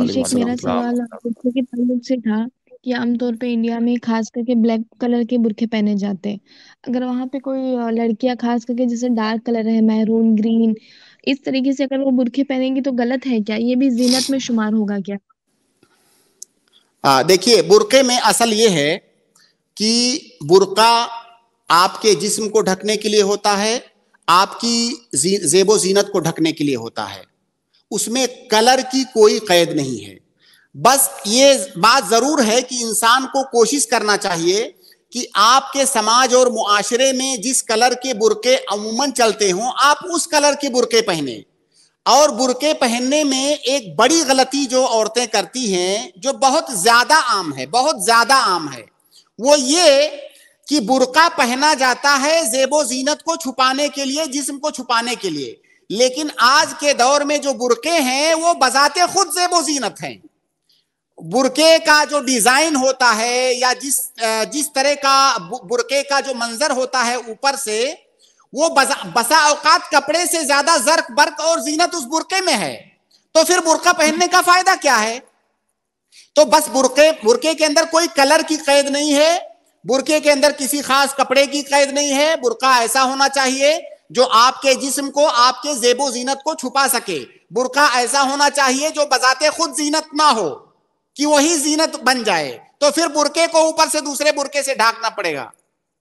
अभिषेक मेरा सवाल आपसे कि ताल्लुक से था कि आमतौर पे इंडिया में खास करके ब्लैक कलर के बुरखे पहने जाते हैं अगर वहाँ पे कोई लड़कियाँ खास करके जैसे डार्क कलर है मैरून ग्रीन इस तरीके से अगर वो बुरखे पहनेंगी तो गलत है क्या ये भी जीनत में शुमार होगा क्या देखिए बुरके में असल ये है कि बुरका आपके जिस्म को ढकने के लिए होता है आपकी जेबो जीनत को ढकने के लिए होता है उसमें कलर की कोई कैद नहीं है बस ये बात ज़रूर है कि इंसान को कोशिश करना चाहिए कि आपके समाज और मुआशरे में जिस कलर के बुरके अमूमन चलते हों आप उस कलर के बुरके पहने और बुरके पहनने में एक बड़ी गलती जो औरतें करती हैं जो बहुत ज़्यादा आम है बहुत ज़्यादा आम है वो ये कि बुरका पहना जाता है जेबो जीनत को छुपाने के लिए जिस्म को छुपाने के लिए लेकिन आज के दौर में जो बुरके हैं वो बजाते खुद जेबो जीनत हैं बुरके का जो डिज़ाइन होता है या जिस जिस तरह का बुरके का जो मंजर होता है ऊपर से वो बसा औकात कपड़े से ज्यादा जर्क बर्क और जीनत उस बुरके में है तो फिर बुरका पहनने का फायदा क्या है तो बस बुरके बुरके के अंदर कोई कलर की कैद नहीं है बुरके के अंदर किसी खास कपड़े की कैद नहीं है बुरका ऐसा होना चाहिए जो आपके जिस्म को आपके जेबो जीनत को छुपा सके बुरका ऐसा होना चाहिए जो बजाते खुद जीनत ना हो कि वही जीनत बन जाए तो फिर बुरके को ऊपर से दूसरे बुरके से ढांकना पड़ेगा